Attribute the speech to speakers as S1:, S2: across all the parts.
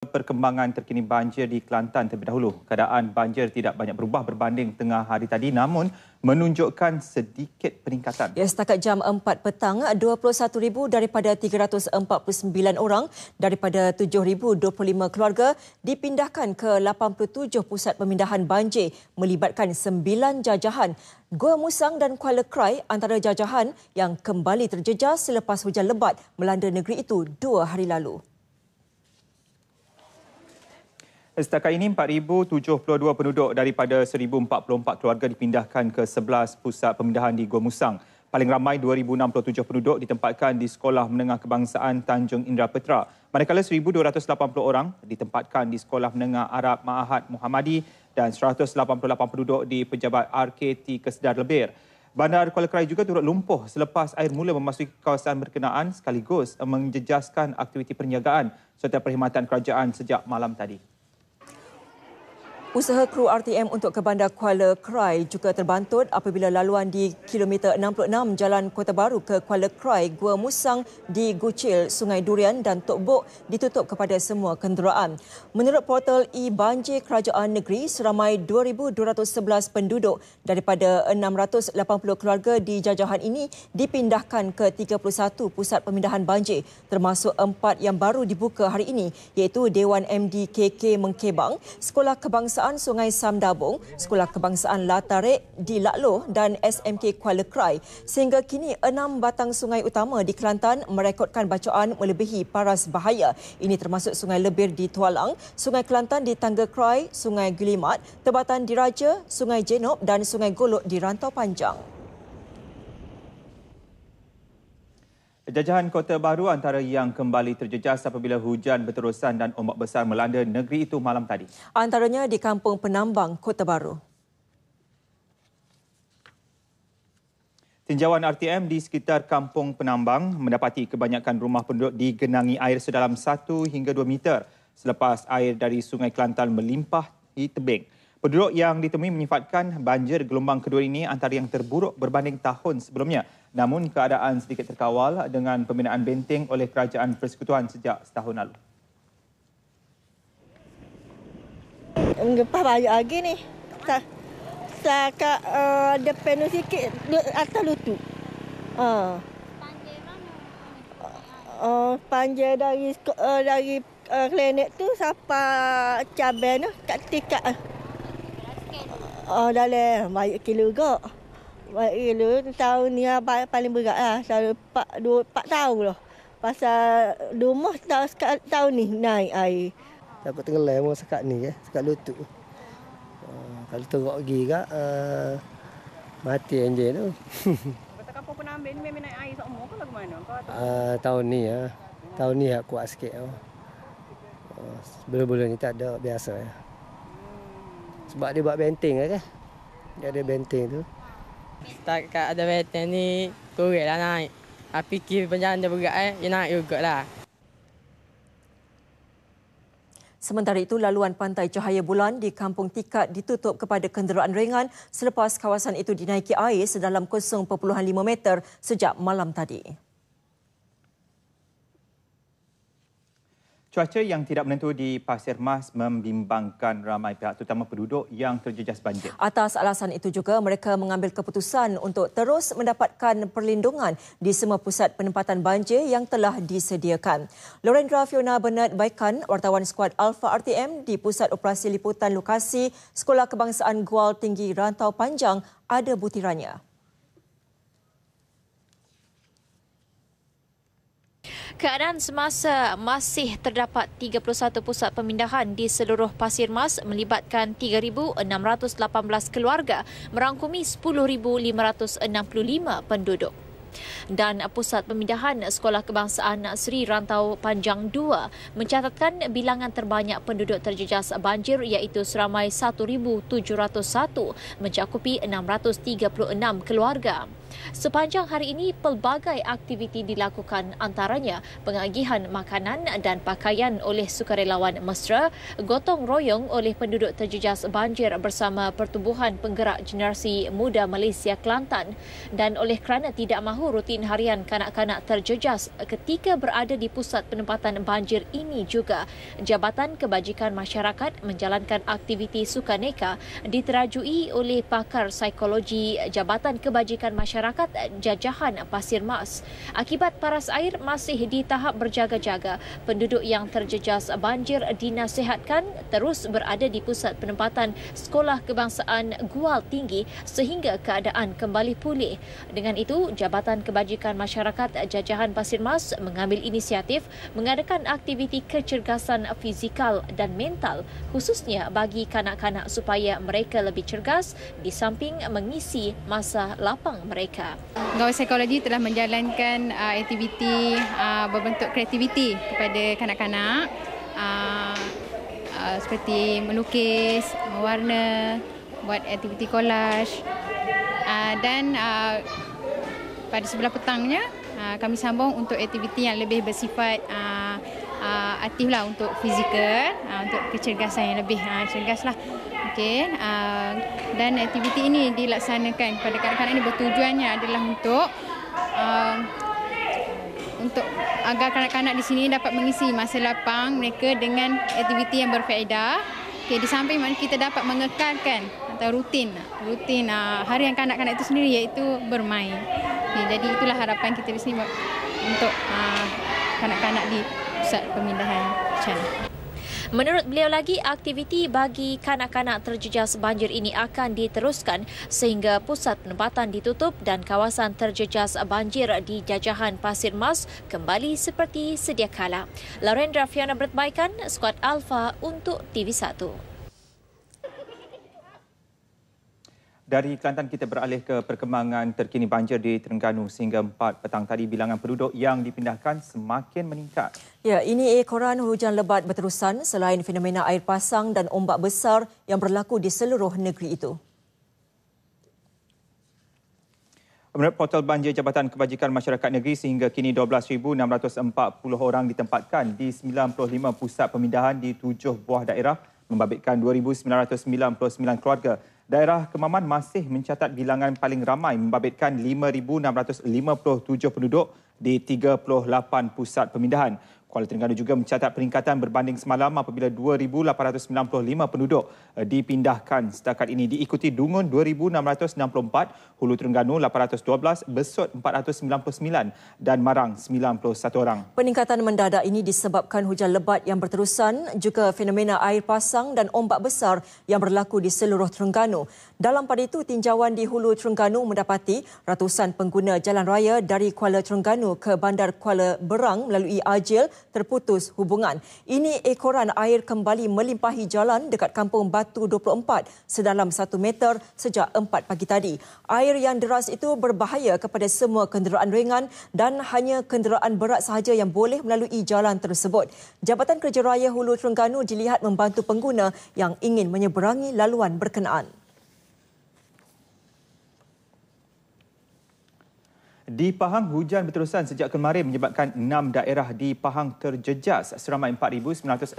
S1: perkembangan terkini banjir di Kelantan terlebih dahulu. Keadaan banjir tidak banyak berubah berbanding tengah hari tadi namun menunjukkan sedikit peningkatan. Ya,
S2: setakat jam 4 petang, 21,000 daripada 349 orang daripada 7,025 keluarga dipindahkan ke 87 pusat pemindahan banjir melibatkan 9 jajahan. Gua Musang dan Kuala Krai antara jajahan yang kembali terjejas selepas hujan lebat melanda negeri itu dua hari lalu.
S1: Setakat ini 4072 penduduk daripada 1044 keluarga dipindahkan ke 11 pusat pemindahan di Gua Musang. Paling ramai 2067 penduduk ditempatkan di Sekolah Menengah Kebangsaan Tanjung Indra Petra. Manakala 1280 orang ditempatkan di Sekolah Menengah Arab Ma'ahad Muhammadi dan 188 penduduk di Pejabat RKT Kesedar Lebir. Bandar Kuala Krai juga turut lumpuh selepas air mula memasuki kawasan berkenaan sekaligus menjejaskan aktiviti perniagaan serta perkhidmatan kerajaan sejak malam tadi.
S2: Usaha kru RTM untuk ke bandar Kuala Krai juga terbantut apabila laluan di kilometer 66 Jalan Kota Baru ke Kuala Krai, Gua Musang di Gucil, Sungai Durian dan Tok Bok ditutup kepada semua kenderaan. Menurut portal e-Banjir Kerajaan Negeri, seramai 2,211 penduduk daripada 680 keluarga di jajahan ini dipindahkan ke 31 pusat pemindahan banjir termasuk empat yang baru dibuka hari ini iaitu Dewan MDKK Mengkebang, Sekolah Kebangsaan Kebangsaan Sungai Sam Dabung, Sekolah Kebangsaan Latarik di Lakloh dan SMK Kuala Krai. Sehingga kini enam batang sungai utama di Kelantan merekodkan bacaan melebihi paras bahaya. Ini termasuk Sungai Lebir di Tualang, Sungai Kelantan di Tangga Krai, Sungai Gilimat, Tebatan Diraja, Sungai Jenop dan Sungai Golok di Rantau Panjang.
S1: Jajahan Kota Baru antara yang kembali terjejas apabila hujan berterusan dan ombak besar melanda negeri itu malam tadi. Antaranya di Kampung Penambang, Kota Baru. Tinjauan RTM di sekitar Kampung Penambang mendapati kebanyakan rumah penduduk digenangi air sedalam 1 hingga 2 meter selepas air dari Sungai Kelantan melimpah di tebing. Penduduk yang ditemui menyifatkan banjir gelombang kedua ini antara yang terburuk berbanding tahun sebelumnya. Namun keadaan sedikit terkawal dengan pembinaan benteng oleh kerajaan persekutuan sejak setahun lalu.
S2: Gempah banyak lagi ni. Saya ada penuh sikit atas lutut. Uh. Uh, panjang dari uh, dari uh, klinik tu siapa cabai tu kat tikat. Oh, dah leh Baik kilo gak. Baik gila. Eh, tahun ni abang paling berat lah. Selalu empat,
S3: dua, empat tahun lah. Pasal rumah tahun, tahun ni naik air. Takut tenggelam orang sekat ni ya. Eh. Sekat lutut. Uh, kalau teruk pergi kat, uh, mati anjir tu.
S4: Kata kapal pun ambil ni memang naik air seumur ke lagu mana?
S3: Ah, tahun ni ya. Tahun ni aku kuat sikit. Oh. bulan sebelum ni tak ada biasa ya. Hmm. Sebab dia buat benteng lah eh, kan. Dia ada benteng tu.
S4: Setakat ada batang ni, kurik lah naik. Tapi ah, kira penjalan dia berat, eh, dia naik juga lah.
S2: Sementara itu, laluan pantai Cahaya Bulan di Kampung Tikat ditutup kepada kenderaan ringan selepas kawasan itu dinaiki air sedalam 0.5 meter sejak malam tadi.
S1: Cuaca yang tidak menentu di Pasir Mas membimbangkan ramai pihak terutama penduduk yang terjejas banjir.
S2: Atas alasan itu juga mereka mengambil keputusan untuk terus mendapatkan perlindungan di semua pusat penempatan banjir yang telah disediakan. Lorendra Fiona Bernard Baikan, wartawan skuad Alpha RTM di Pusat Operasi Liputan Lokasi Sekolah Kebangsaan Gual Tinggi Rantau
S5: Panjang ada butirannya. keadaan semasa masih terdapat 31 pusat pemindahan di seluruh Pasir Mas melibatkan 3,618 keluarga merangkumi 10,565 penduduk. Dan pusat pemindahan Sekolah Kebangsaan Sri Rantau Panjang 2 mencatatkan bilangan terbanyak penduduk terjejas banjir iaitu seramai 1,701 mencakupi 636 keluarga. Sepanjang hari ini, pelbagai aktiviti dilakukan antaranya pengagihan makanan dan pakaian oleh sukarelawan mesra, gotong royong oleh penduduk terjejas banjir bersama Pertubuhan Penggerak Generasi Muda Malaysia Kelantan dan oleh kerana tidak mahu rutin harian kanak-kanak terjejas ketika berada di pusat penempatan banjir ini juga, Jabatan Kebajikan Masyarakat menjalankan aktiviti sukaneka diterajui oleh pakar psikologi Jabatan Kebajikan Masyarakat masyarakat jajahan Pasir Mas. Akibat paras air masih di tahap berjaga-jaga, penduduk yang terjejas banjir dinasihatkan terus berada di pusat penempatan Sekolah Kebangsaan Gual Tinggi sehingga keadaan kembali pulih. Dengan itu, Jabatan Kebajikan Masyarakat Jajahan Pasir Mas mengambil inisiatif mengadakan aktiviti kecergasan fizikal dan mental khususnya bagi kanak-kanak supaya mereka lebih cergas di samping mengisi
S4: masa lapang mereka cakap. Gawai Psikologi telah menjalankan uh, aktiviti uh, berbentuk kreativiti kepada kanak-kanak uh, uh, seperti melukis, mewarna, buat aktiviti collage uh, dan uh, pada sebelah petangnya uh, kami sambung untuk aktiviti yang lebih bersifat uh, aktif lah untuk fizikal uh, untuk kecergasan yang lebih uh, cergas lah okay. uh, ah, dan aktiviti ini dilaksanakan pada kanak-kanak ini bertujuannya adalah untuk uh, untuk agar kanak-kanak di sini dapat mengisi masa lapang mereka dengan aktiviti yang berfaedah okay, di samping mana kita dapat mengekalkan atau rutin rutin uh, harian kanak-kanak itu sendiri iaitu bermain okay, jadi itulah harapan kita di sini untuk uh, kanak-kanak di pusat pemindahan Chan.
S5: Menurut beliau lagi, aktiviti bagi kanak-kanak terjejas banjir ini akan diteruskan sehingga pusat penempatan ditutup dan kawasan terjejas banjir di jajahan Pasir Mas kembali seperti sedia kala. Larendra Fiona Bertbaikan, Skuad Alpha untuk TV1.
S1: Dari Kelantan kita beralih ke perkembangan terkini banjir di Terengganu sehingga 4 petang tadi bilangan penduduk yang dipindahkan semakin meningkat.
S2: Ya, ini ekoran hujan lebat berterusan selain fenomena air pasang dan ombak besar yang berlaku di seluruh negeri itu.
S1: Menurut portal banjir Jabatan Kebajikan Masyarakat Negeri sehingga kini 12,640 orang ditempatkan di 95 pusat pemindahan di tujuh buah daerah membabitkan 2,999 keluarga Daerah Kemaman masih mencatat bilangan paling ramai membabitkan 5657 penduduk di 38 pusat pemindahan. Kuala Terengganu juga mencatat peningkatan berbanding semalam apabila 2,895 penduduk eh, dipindahkan setakat ini diikuti Dungun 2,664, Hulu Terengganu 812, Besut 499 dan Marang 91 orang.
S2: Peningkatan mendadak ini disebabkan hujan lebat yang berterusan juga fenomena air pasang dan ombak besar yang berlaku di seluruh Terengganu. Dalam pada itu, tinjauan di Hulu Terengganu mendapati ratusan pengguna jalan raya dari Kuala Terengganu ke Bandar Kuala Berang melalui Ajil terputus hubungan. Ini ekoran air kembali melimpahi jalan dekat Kampung Batu 24 sedalam 1 meter sejak 4 pagi tadi. Air yang deras itu berbahaya kepada semua kenderaan ringan dan hanya kenderaan berat sahaja yang boleh melalui jalan tersebut. Jabatan Kerja Raya Hulu Terengganu dilihat membantu pengguna yang ingin menyeberangi laluan berkenaan.
S1: Di Pahang, hujan berterusan sejak kemarin menyebabkan enam daerah di Pahang terjejas. Seramai 4,957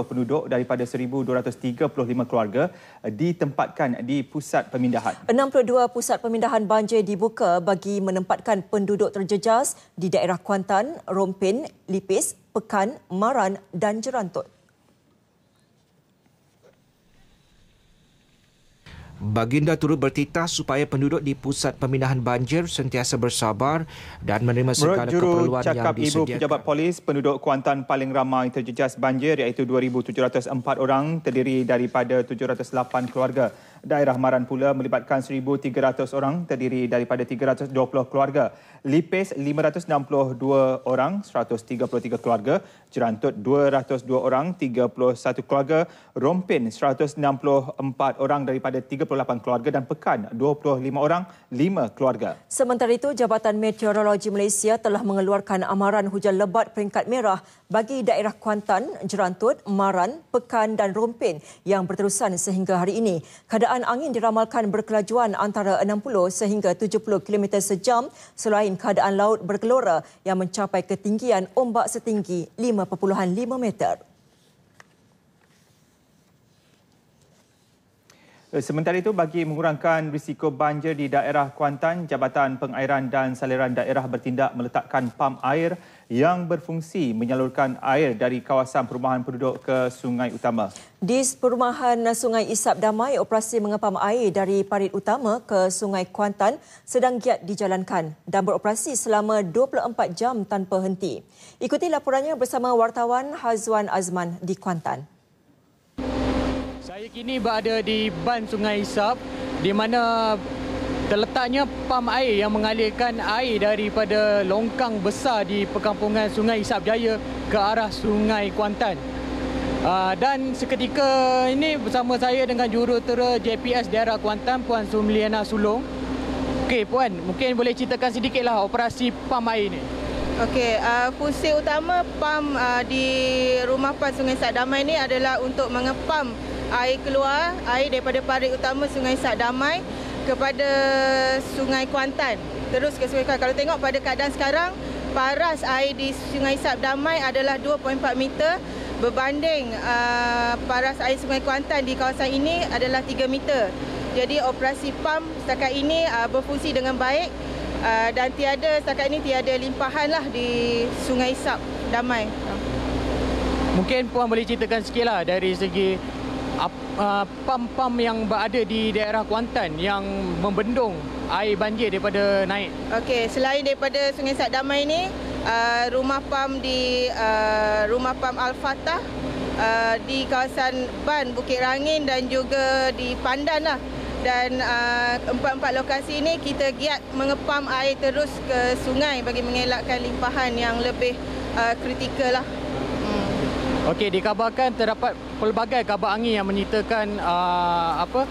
S1: penduduk daripada 1,235 keluarga ditempatkan di pusat pemindahan.
S2: 62 pusat pemindahan banjir dibuka bagi menempatkan penduduk terjejas di daerah Kuantan, Rompin, Lipis, Pekan, Maran dan Jerantut.
S1: Baginda turut bertitah supaya penduduk di pusat pemindahan banjir sentiasa bersabar dan menerima segala Menurut keperluan yang disediakan. Ibu Pejabat Polis, penduduk Kuantan paling ramai terjejas banjir iaitu 2,704 orang terdiri daripada 708 keluarga daerah Maran pula melibatkan 1,300 orang terdiri daripada 320 keluarga. Lipis 562 orang, 133 keluarga. Jerantut 202 orang, 31 keluarga. Rompin 164 orang daripada 38 keluarga dan Pekan 25 orang, 5 keluarga.
S2: Sementara itu, Jabatan Meteorologi Malaysia telah mengeluarkan amaran hujan lebat peringkat merah bagi daerah Kuantan, Jerantut, Maran, Pekan dan Rompin yang berterusan sehingga hari ini. Keadaan kecepatan angin diramalkan berkelajuan antara 60 sehingga 70 km sejam selain keadaan laut bergelora yang mencapai ketinggian ombak setinggi 5.5 meter.
S1: Eh, sementara itu, bagi mengurangkan risiko banjir di daerah Kuantan, Jabatan Pengairan dan Saliran Daerah bertindak meletakkan pam air yang berfungsi menyalurkan air dari kawasan perumahan penduduk ke sungai utama.
S2: Di perumahan Sungai Isap Damai, operasi mengepam air dari parit utama ke Sungai Kuantan sedang giat dijalankan dan beroperasi selama 24 jam tanpa henti. Ikuti laporannya bersama wartawan Hazwan Azman di Kuantan.
S3: Saya kini berada di Ban Sungai Isap di mana terletaknya pam air yang mengalirkan air daripada longkang besar di perkampungan Sungai Isap Jaya ke arah Sungai Kuantan. Ah, dan seketika ini bersama saya dengan jurutera JPS daerah Kuantan Puan Sumliana Sulong. Okey Puan, mungkin boleh ceritakan sedikitlah operasi pam air ini.
S4: Okey, uh, fungsi utama pam uh, di rumah pam Sungai Sat Damai ini adalah untuk mengepam air keluar, air daripada parit utama Sungai Sat Damai kepada Sungai Kuantan. Terus ke Sungai Kuantan. Kalau tengok pada keadaan sekarang, paras air di Sungai Sat Damai adalah 2.4 meter berbanding uh, paras air Sungai Kuantan di kawasan ini adalah 3 meter. Jadi operasi PAM setakat ini uh, berfungsi dengan baik uh, dan tiada setakat ini tiada limpahan lah di Sungai Sat Damai.
S3: Mungkin Puan boleh ceritakan sikit lah dari segi pam-pam uh, yang berada di daerah Kuantan yang membendung air banjir daripada naik. Okey, selain daripada Sungai Sat Damai ini,
S4: uh, rumah pam di uh, rumah pam Al-Fatah di kawasan Ban, Bukit Rangin dan juga di Pandan lah. Dan empat-empat lokasi ini kita giat mengepam air terus ke sungai bagi mengelakkan limpahan yang lebih kritikal lah.
S3: Okey, dikabarkan terdapat pelbagai kabar angin yang menyitakan uh, apa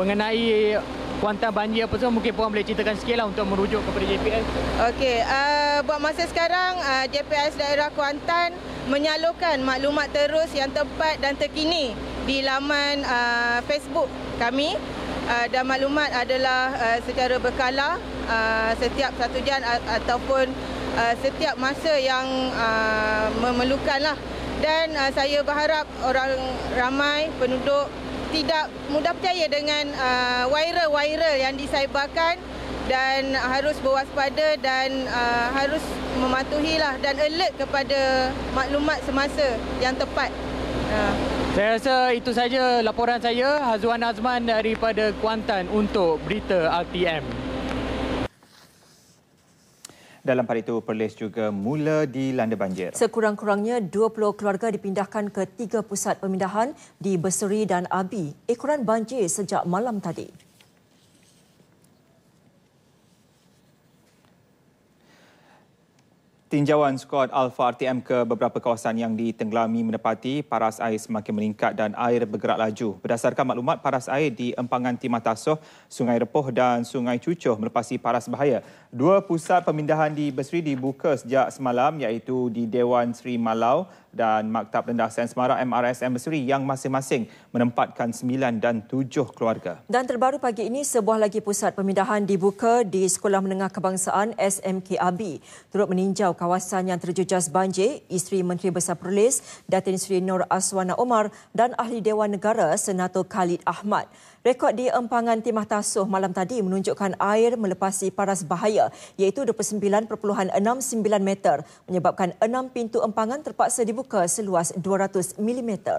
S3: mengenai kuantan banjir apa semua. Mungkin puan boleh ceritakan sikit lah untuk merujuk kepada JPS. Okey, uh, buat masa
S4: sekarang uh, JPS daerah Kuantan menyalurkan maklumat terus yang tepat dan terkini di laman uh, Facebook kami uh, dan maklumat adalah uh, secara berkala uh, setiap satu jam ataupun uh, setiap masa yang uh, memerlukanlah. lah dan uh, saya berharap orang ramai penduduk tidak mudah percaya dengan uh, viral-viral yang disebarkan dan harus berwaspada dan uh, harus lah dan alert kepada maklumat semasa yang tepat. Uh.
S3: Saya rasa itu saja laporan saya Hazwan Azman daripada Kuantan untuk berita RTM.
S1: Dalam pada itu, Perlis juga mula dilanda banjir.
S2: Sekurang-kurangnya 20 keluarga dipindahkan ke tiga pusat pemindahan di Berseri dan Abi. Ekoran banjir sejak malam tadi.
S1: Tinjauan skuad Alfa RTM ke beberapa kawasan yang ditenggelami menepati paras air semakin meningkat dan air bergerak laju. Berdasarkan maklumat, paras air di empangan Timatasoh, Sungai Repoh dan Sungai Cucuh melepasi paras bahaya. Dua pusat pemindahan di Besri dibuka sejak semalam iaitu di Dewan Sri Malau dan Maktab Rendah Sains Semarang MRSM Besri yang masing-masing menempatkan sembilan dan tujuh keluarga.
S2: Dan terbaru pagi ini sebuah lagi pusat pemindahan dibuka di Sekolah Menengah Kebangsaan SMKAB turut meninjau kawasan yang terjejas banjir, isteri Menteri Besar Perlis, Datin Sri Nur Aswana Omar dan Ahli Dewan Negara Senator Khalid Ahmad. Rekod di empangan Timah Tasuh malam tadi menunjukkan air melepasi paras bahaya iaitu 29.69 meter menyebabkan enam pintu empangan terpaksa dibuka seluas 200 mm.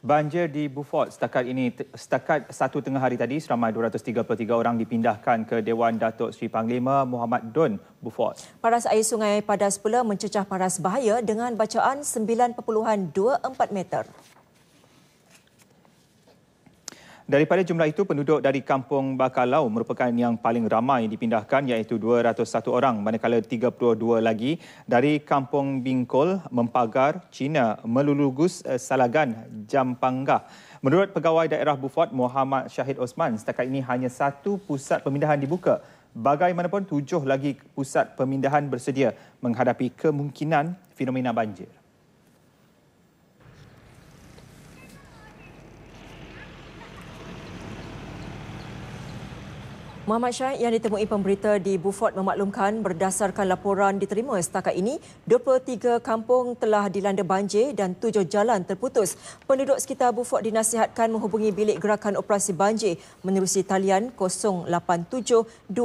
S1: Banjir di Beaufort setakat ini setakat satu tengah hari tadi seramai 233 orang dipindahkan ke Dewan Datuk Seri Panglima Muhammad Don Beaufort.
S2: Paras air sungai padas pula mencecah paras bahaya dengan bacaan 9.24 meter.
S1: Daripada jumlah itu, penduduk dari Kampung Bakalau merupakan yang paling ramai dipindahkan iaitu 201 orang manakala 32 lagi dari Kampung Bingkol, Mempagar, China, Melulugus, eh, Salagan, Jampanggah. Menurut pegawai daerah Bufot, Muhammad Syahid Osman, setakat ini hanya satu pusat pemindahan dibuka. Bagaimanapun, tujuh lagi pusat pemindahan bersedia menghadapi kemungkinan fenomena banjir.
S2: Muhammad Syahid yang ditemui pemberita di Bufot memaklumkan berdasarkan laporan diterima setakat ini, 23 kampung telah dilanda banjir dan tujuh jalan terputus. Penduduk sekitar Bufot dinasihatkan menghubungi bilik gerakan operasi banjir menerusi talian 087-211-666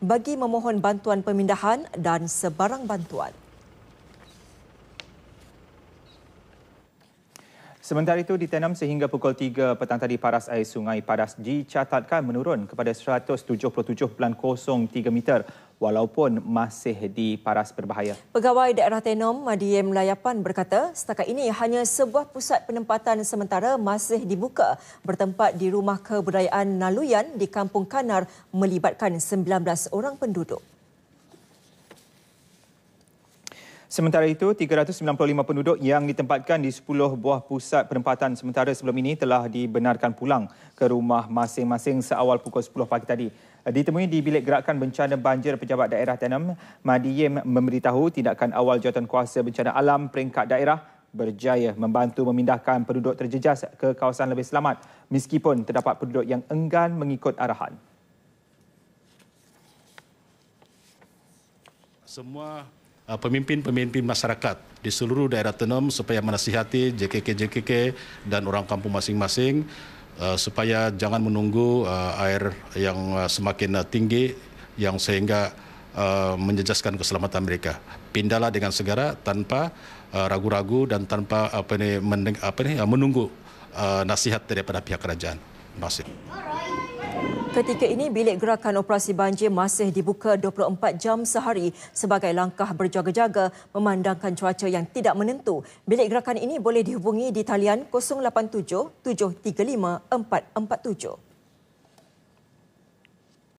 S2: bagi memohon bantuan pemindahan dan sebarang bantuan.
S1: Sementara itu, ditanam sehingga pukul 3 petang tadi paras air sungai Padas dicatatkan menurun kepada 177.03 meter walaupun masih di paras berbahaya.
S2: Pegawai daerah Tenom, Madiem Layapan berkata, setakat ini hanya sebuah pusat penempatan sementara masih dibuka bertempat di Rumah Kebudayaan Naluyan di Kampung Kanar melibatkan 19 orang penduduk.
S1: Sementara itu, 395 penduduk yang ditempatkan di 10 buah pusat penempatan sementara sebelum ini telah dibenarkan pulang ke rumah masing-masing seawal pukul 10 pagi tadi. Ditemui di bilik gerakan bencana banjir pejabat daerah Tenem, Madi Yim memberitahu tindakan awal kuasa bencana alam peringkat daerah berjaya membantu memindahkan penduduk terjejas ke kawasan lebih selamat meskipun terdapat penduduk yang enggan mengikut arahan. Semua Eh, pemimpin-pemimpin masyarakat di seluruh daerah Tenom supaya menasihati JKK-JKK dan orang kampung masing-masing eh, supaya jangan menunggu eh, air yang semakin tinggi yang sehingga menjejaskan keselamatan mereka. Pindahlah dengan segera tanpa ragu-ragu dan tanpa apa ini, apa ini menunggu nasihat daripada pihak kerajaan. Terima kasih.
S2: Ketika ini, bilik gerakan operasi banjir masih dibuka 24 jam sehari sebagai langkah berjaga-jaga memandangkan cuaca yang tidak menentu. Bilik gerakan ini boleh dihubungi di talian 087 735 447.